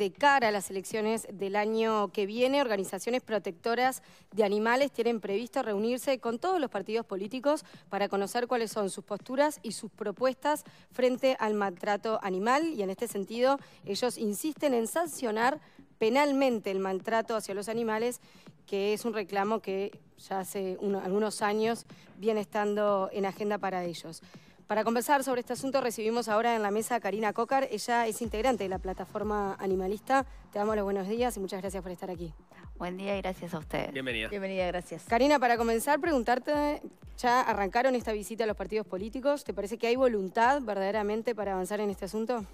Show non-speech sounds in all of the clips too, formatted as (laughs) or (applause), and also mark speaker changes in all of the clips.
Speaker 1: de cara a las elecciones del año que viene, organizaciones protectoras de animales tienen previsto reunirse con todos los partidos políticos para conocer cuáles son sus posturas y sus propuestas frente al maltrato animal. Y en este sentido, ellos insisten en sancionar penalmente el maltrato hacia los animales, que es un reclamo que ya hace algunos años viene estando en agenda para ellos. Para conversar sobre este asunto recibimos ahora en la mesa a Karina Cócar, Ella es integrante de la plataforma animalista. Te damos los buenos días y muchas gracias por estar aquí. Buen día y gracias a ustedes. Bienvenida. Bienvenida, gracias. Karina, para comenzar, preguntarte, ya arrancaron esta visita a los partidos políticos. ¿Te parece que hay voluntad verdaderamente para avanzar en este asunto?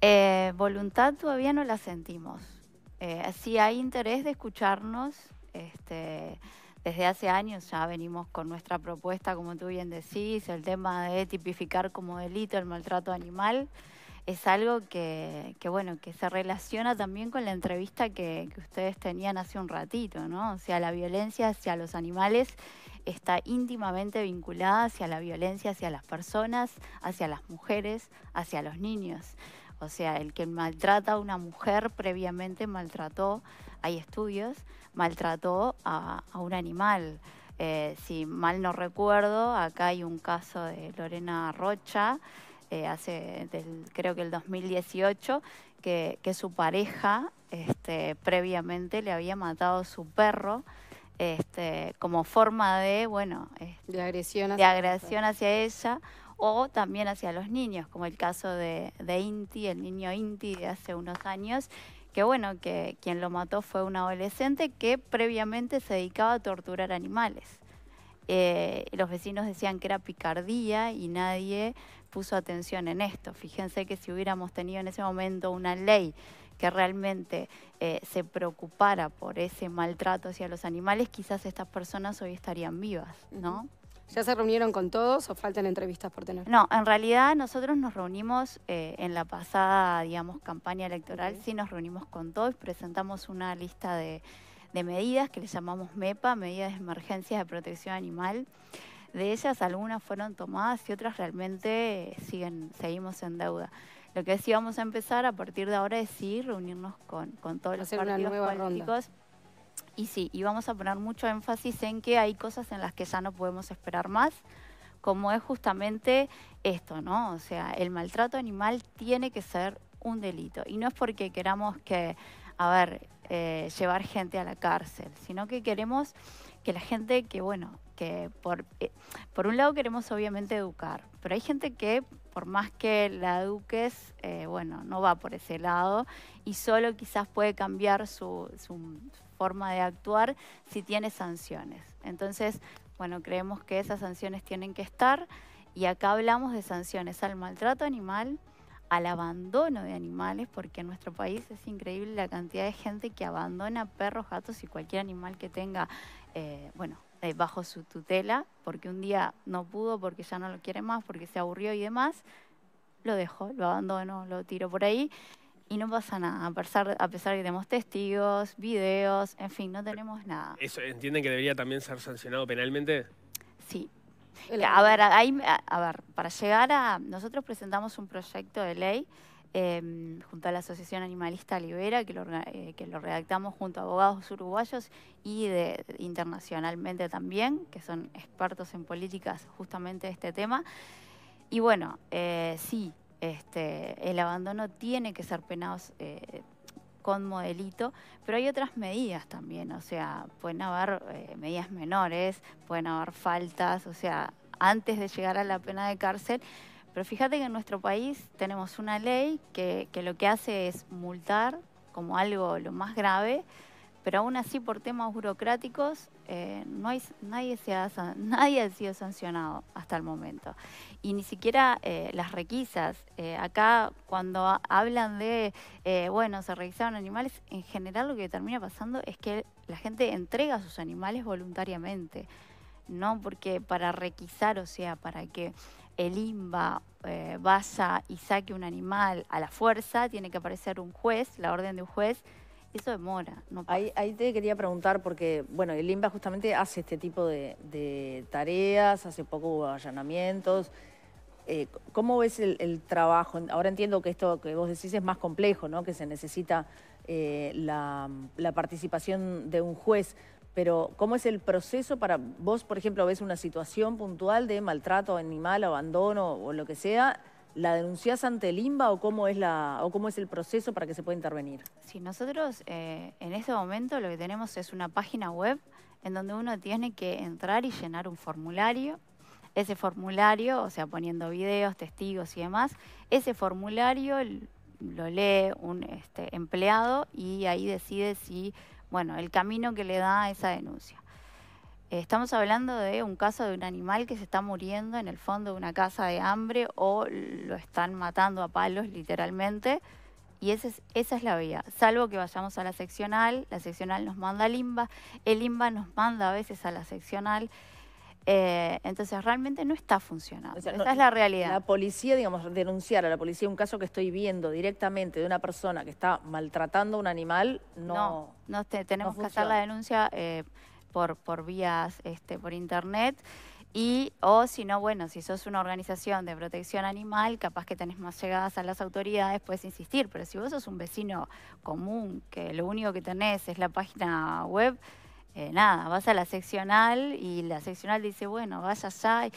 Speaker 1: Eh, voluntad todavía no la sentimos. Si eh, sí hay interés de escucharnos. Este, desde hace años ya venimos con nuestra propuesta, como tú bien decís, el tema de tipificar como delito el maltrato animal. Es algo que, bueno, que se relaciona también con la entrevista que, ustedes tenían hace un ratito, ¿no? O sea, la violencia hacia los animales está íntimamente vinculada hacia la violencia hacia las personas, hacia las mujeres, hacia los niños. O sea, el que maltrata a una mujer previamente maltrató hay estudios, maltrató a, un animal. Eh, si mal no recuerdo, acá hay un caso de Lorena Rocha, eh, hace creo que el 2018, que, su pareja este, previamente le había matado su perro. Este, como forma de, bueno, este, de agresión, hacia, de agresión hacia ella o también hacia los niños, como el caso de, de Inti, el niño Inti de hace unos años, que bueno, que quien lo mató fue un adolescente que previamente se dedicaba a torturar animales. Eh, los vecinos decían que era picardía y nadie puso atención en esto. Fíjense que si hubiéramos tenido en ese momento una ley que realmente eh, se preocupara por ese maltrato hacia los animales, quizás estas personas hoy estarían vivas, ¿no? ¿Ya se reunieron con todos o faltan entrevistas por tener? No, en realidad nosotros nos reunimos eh, en la pasada, digamos, campaña electoral, sí nos reunimos con todos, presentamos una lista de, medidas que le llamamos MEPA, medidas de Emergencia de protección animal. De ellas algunas fueron tomadas y otras realmente eh, siguen, seguimos en deuda. Lo que sí vamos a empezar a partir de ahora es sí reunirnos con, todos los partidos políticos. Y sí, y vamos a poner mucho énfasis en que hay cosas en las que ya no podemos esperar más, como es justamente esto, ¿no? O sea, el maltrato animal tiene que ser un delito. Y no es porque queramos que, a ver, eh, llevar gente a la cárcel, sino que queremos que la gente que, bueno, que por, eh, por un lado queremos obviamente educar, pero hay gente que por más que la eduques, eh, bueno, no va por ese lado y solo quizás puede cambiar su, forma de actuar si tiene sanciones. Entonces, bueno, creemos que esas sanciones tienen que estar y acá hablamos de sanciones al maltrato animal, al abandono de animales, porque en nuestro país es increíble la cantidad de gente que abandona perros, gatos y cualquier animal que tenga, eh, bueno, eh, bajo su tutela, porque un día no pudo, porque ya no lo quiere más, porque se aburrió y demás, lo dejó, lo abandonó, lo tiró por ahí y no pasa nada, a pesar, a pesar que tenemos testigos, videos, en fin, no tenemos nada.
Speaker 2: entienden que debería también ser sancionado penalmente?
Speaker 1: Sí. A ver, para llegar a... Nosotros presentamos un proyecto de ley em, junto a la Asociación Animalista Libera, que lo, eh, que lo redactamos junto a abogados uruguayos y de, internacionalmente también, que son expertos en políticas justamente de este tema. Y bueno, eh, sí, este, el abandono tiene que ser penado eh, con modelito, pero hay otras medidas también, o sea, pueden haber eh, medidas menores, pueden haber faltas, o sea, antes de llegar a la pena de cárcel. Pero fíjate que en nuestro país tenemos una ley que lo que hace es multar como algo lo más grave, pero aún así por temas burocráticos eh, no hay, nadie, se ha, (laughs) nadie ha sido sancionado hasta el momento. Y ni siquiera eh, las requisas. Eh, acá cuando hablan de, bueno, se requisaron animales, en general lo que termina pasando es que la gente entrega sus animales voluntariamente, no porque para requisar, o sea, para que el INBA vaya y saque un animal a la fuerza, tiene que aparecer un juez, la orden de un juez eso demora. No ahí, ahí, te quería preguntar, porque bueno, el INBA justamente hace este tipo de, tareas, hace poco hubo allanamientos. Eh, ¿Cómo ves el, trabajo? Ahora entiendo que esto que vos decís es más complejo, ¿no? que se necesita eh, la participación de un juez, pero ¿cómo es el proceso para vos, por ejemplo, ves una situación puntual de maltrato animal, abandono o lo que sea? ¿La denunciás ante el INBA o cómo es, la, o cómo es el proceso para que se pueda intervenir? Sí, nosotros eh, en este momento lo que tenemos es una página web en donde uno tiene que entrar y llenar un formulario. Ese formulario, o sea, poniendo videos, testigos y demás, ese formulario lo lee un este, empleado y ahí decide si, bueno, el camino que le da a esa denuncia. Estamos hablando de un caso de un animal que se está muriendo en el fondo de una casa de hambre o lo están matando a palos literalmente. Y esa es, esa es la vía. Salvo que vayamos a la seccional, la seccional nos manda al IMBA, el IMBA nos manda a veces a la seccional. Eh, entonces realmente no está funcionando. Esa es la realidad. La policía, digamos, denunciar a la policía un caso que estoy viendo directamente de una persona que está maltratando a un animal, no. No, tenemos que hacer la denuncia. Eh, por, vías, este, por internet. Y, o si no, bueno, si sos una organización de protección animal, capaz que tenés más llegadas a las autoridades, puedes insistir. Pero si vos sos un vecino común, que lo único que tenés es la página web, eh, nada, vas a la seccional y la seccional dice, bueno, vaya allá.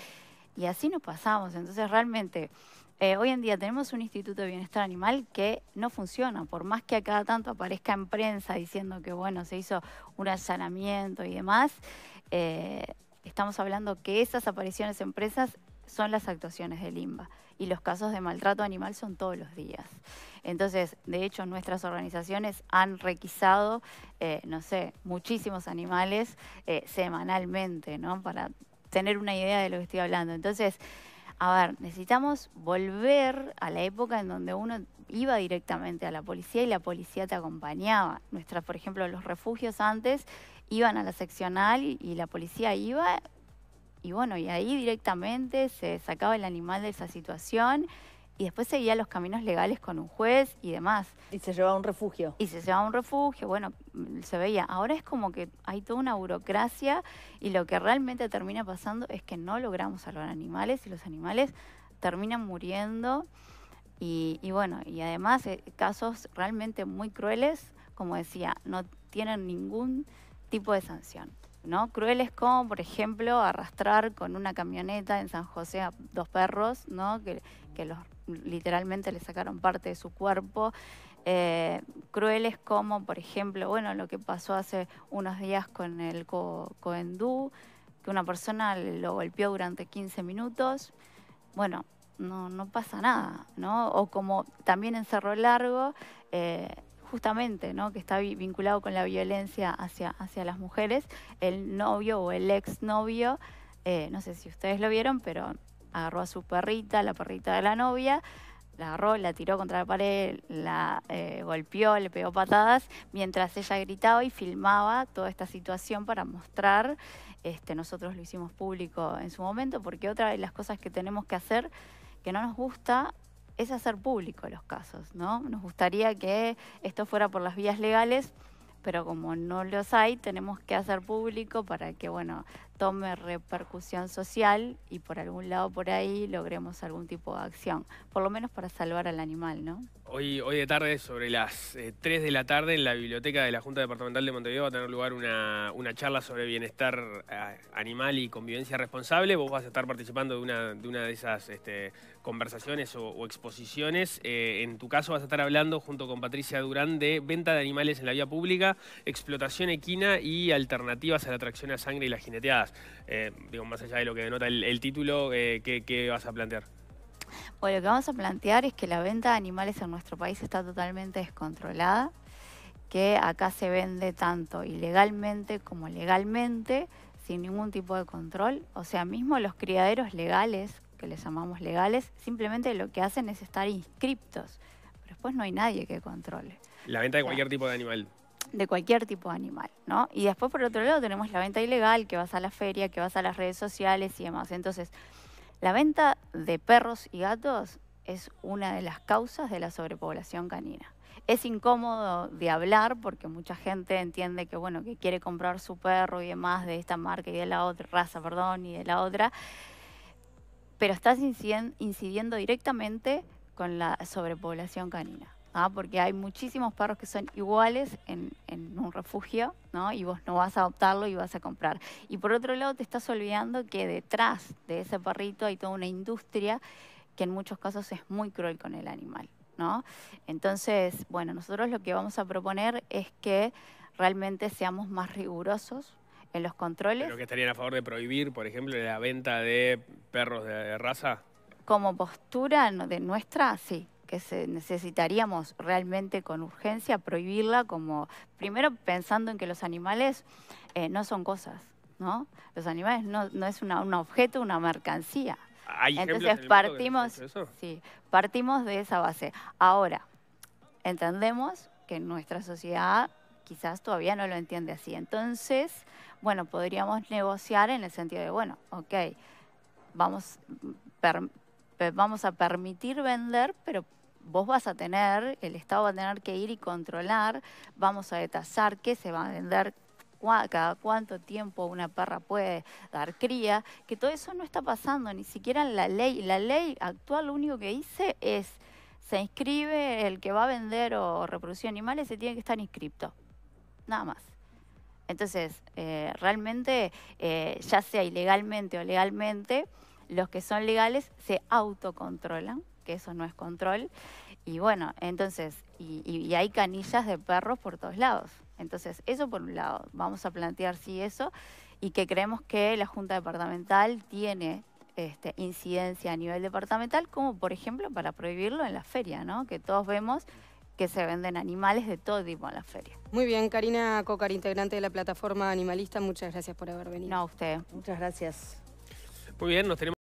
Speaker 1: y así nos pasamos. Entonces, realmente eh, hoy en día tenemos un Instituto de Bienestar Animal que no funciona, por más que a cada tanto aparezca en prensa diciendo que bueno, se hizo un allanamiento y demás, eh, estamos hablando que esas apariciones en presas son las actuaciones del limba y los casos de maltrato animal son todos los días. Entonces, de hecho, nuestras organizaciones han requisado, eh, no sé, muchísimos animales semanalmente, ¿no? Para tener una idea de lo que estoy hablando. Entonces, a ver, necesitamos volver a la época en donde uno iba directamente a la policía y la policía te acompañaba. Nuestra, por ejemplo, los refugios antes iban a la seccional y, la policía iba y bueno, y ahí directamente se sacaba el animal de esa situación y después seguía los caminos legales con un juez y demás. Y se llevaba a un refugio. Y se llevaba a un refugio, bueno, mm, se veía. Ahora es como que hay toda una burocracia y lo que realmente termina pasando es que no logramos salvar animales y los animales terminan muriendo. Y, bueno, y además eh, casos realmente muy crueles, como decía, no tienen ningún tipo de sanción. ¿no? Crueles como, por ejemplo, arrastrar con una camioneta en San José a dos perros, ¿no? Que, que los literalmente le sacaron parte de su cuerpo. Eh, crueles como, por ejemplo, bueno, lo que pasó hace unos días con el Coendú, que una persona lo golpeó durante 15 minutos. Bueno, no, pasa nada, ¿no? O como también en Cerro Largo, eh, justamente, ¿no? Que está vinculado con la violencia hacia, hacia las mujeres, el novio o el exnovio, eh, no sé si ustedes lo vieron, pero agarró a su perrita, la perrita de la novia, la agarró, la tiró contra la pared, la eh, golpeó, le pegó patadas, mientras ella gritaba y filmaba toda esta situación para mostrar. Este, nosotros lo hicimos público en su momento, porque otra de las cosas que tenemos que hacer que no nos gusta es hacer público los casos, ¿no? Nos gustaría que esto fuera por las vías legales, pero como no los hay, tenemos que hacer público para que, bueno, tome repercusión social y por algún lado por ahí logremos algún tipo de acción, por lo menos para salvar al animal, ¿no?
Speaker 2: Hoy, hoy de tarde, sobre las 3 eh, de la tarde, en la biblioteca de la Junta Departamental de Montevideo va a tener lugar una, charla sobre bienestar eh, animal y convivencia responsable. Vos vas a estar participando de una de, esas este, conversaciones o, exposiciones. Eh, en tu caso vas a estar hablando junto con Patricia Durán de venta de animales en la vía pública, explotación equina y alternativas a la atracción a sangre y las jineteadas. Eh, digo, más allá de lo que denota el, título, eh, ¿qué, vas a plantear?
Speaker 1: Bueno, lo que vamos a plantear es que la venta de animales en nuestro país está totalmente descontrolada, que acá se vende tanto ilegalmente como legalmente, sin ningún tipo de control. O sea, mismo los criaderos legales, que les llamamos legales, simplemente lo que hacen es estar inscriptos, pero después no hay nadie que controle.
Speaker 2: La venta de cualquier tipo de animal
Speaker 1: de cualquier tipo de animal, ¿no? Y después por otro lado tenemos la venta ilegal, que vas a la feria, que vas a las redes sociales y demás. Entonces, la venta de perros y gatos es una de las causas de la sobrepoblación canina. Es incómodo de hablar porque mucha gente entiende que bueno, que quiere comprar su perro y demás de esta marca y de la otra raza, perdón, y de la otra, pero estás incidiendo directamente con la sobrepoblación canina porque hay muchísimos perros que son iguales en, un refugio ¿no? y vos no vas a adoptarlo y vas a comprar. Y por otro lado te estás olvidando que detrás de ese perrito hay toda una industria que en muchos casos es muy cruel con el animal. ¿no? Entonces, bueno, nosotros lo que vamos a proponer es que realmente seamos más rigurosos en los controles. ¿Pero
Speaker 2: que estarían a favor de prohibir, por ejemplo, la venta de perros de raza?
Speaker 1: Como postura de nuestra, sí que necesitaríamos realmente con urgencia prohibirla como, primero pensando en que los animales eh, no son cosas, ¿no? Los animales no, es un objeto, una mercancía. Entonces partimos, partimos de esa base. Ahora, entendemos que nuestra sociedad quizás todavía no lo entiende así. Entonces, bueno, podríamos negociar en el sentido de, bueno, ok, vamos, vamos a permitir vender, pero vos vas a tener, el Estado va a tener que ir y controlar, vamos a detallar qué se va a vender, cada cuánto tiempo una perra puede dar cría, que todo eso no está pasando, ni siquiera en la ley. La ley actual lo único que dice es, se inscribe el que va a vender o reproducir animales, se tiene que estar inscripto, nada más. Entonces, eh, realmente, eh, ya sea ilegalmente o legalmente, los que son legales se autocontrolan que eso no es control. Y bueno, entonces, y, hay canillas de perros por todos lados. Entonces, eso por un lado, vamos a plantear si sí, eso, y que creemos que la Junta Departamental tiene este, incidencia a nivel departamental, como por ejemplo para prohibirlo en la feria, ¿no? Que todos vemos que se venden animales de todo tipo en la feria. Muy bien, Karina Cocar, integrante de la plataforma animalista, muchas gracias por haber venido. No, a usted. Muchas gracias.
Speaker 2: Muy bien, nos tenemos.